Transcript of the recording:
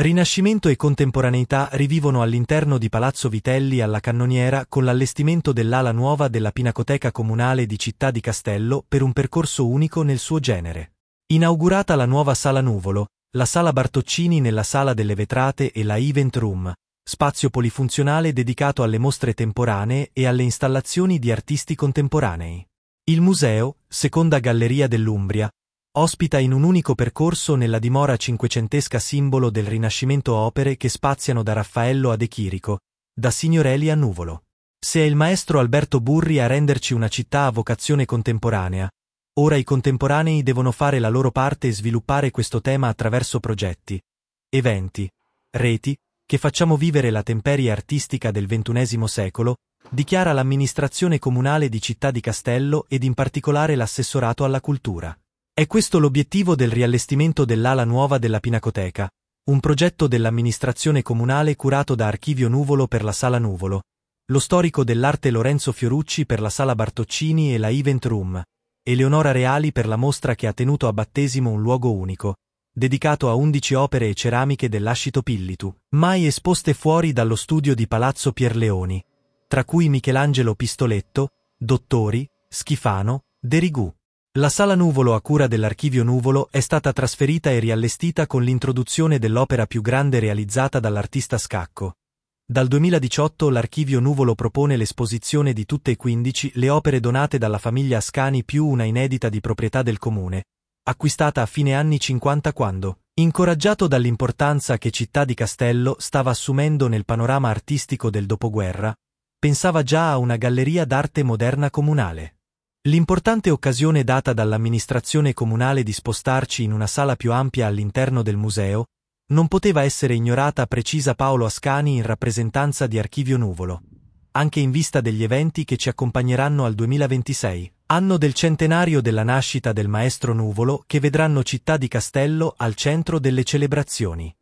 Rinascimento e contemporaneità rivivono all'interno di Palazzo Vitelli alla Cannoniera con l'allestimento dell'ala nuova della Pinacoteca Comunale di Città di Castello per un percorso unico nel suo genere. Inaugurata la nuova Sala Nuvolo, la Sala Bartoccini nella Sala delle Vetrate e la Event Room, spazio polifunzionale dedicato alle mostre temporanee e alle installazioni di artisti contemporanei. Il museo, seconda galleria dell'Umbria, ospita in un unico percorso nella dimora cinquecentesca simbolo del Rinascimento opere che spaziano da Raffaello a De Chirico, da Signorelli a Nuvolo. Se è il maestro Alberto Burri a renderci una città a vocazione contemporanea, ora i contemporanei devono fare la loro parte e sviluppare questo tema attraverso progetti, eventi, reti, che facciamo vivere la temperia artistica del XXI secolo, dichiara l'amministrazione comunale di Città di Castello ed in particolare l'assessorato alla cultura. È questo l'obiettivo del riallestimento dell'ala nuova della Pinacoteca, un progetto dell'amministrazione comunale curato da Archivio Nuvolo per la Sala Nuvolo, lo storico dell'arte Lorenzo Fiorucci per la Sala Bartoccini e la Event Room, Eleonora Reali per la mostra che ha tenuto a battesimo un luogo unico, dedicato a undici opere e ceramiche dell'Ascito Pillitu, mai esposte fuori dallo studio di Palazzo Pierleoni, tra cui Michelangelo Pistoletto, Dottori, Schifano, Derigù. La sala Nuvolo a cura dell'Archivio Nuvolo è stata trasferita e riallestita con l'introduzione dell'opera più grande realizzata dall'artista Scacco. Dal 2018 l'Archivio Nuvolo propone l'esposizione di tutte e 15 le opere donate dalla famiglia Ascani più una inedita di proprietà del comune, acquistata a fine anni 50 quando, incoraggiato dall'importanza che Città di Castello stava assumendo nel panorama artistico del dopoguerra, pensava già a una galleria d'arte moderna comunale. L'importante occasione data dall'amministrazione comunale di spostarci in una sala più ampia all'interno del museo non poteva essere ignorata, precisa Paolo Ascani in rappresentanza di Archivio Nuvolo, anche in vista degli eventi che ci accompagneranno al 2026, anno del centenario della nascita del maestro Nuvolo che vedranno Città di Castello al centro delle celebrazioni.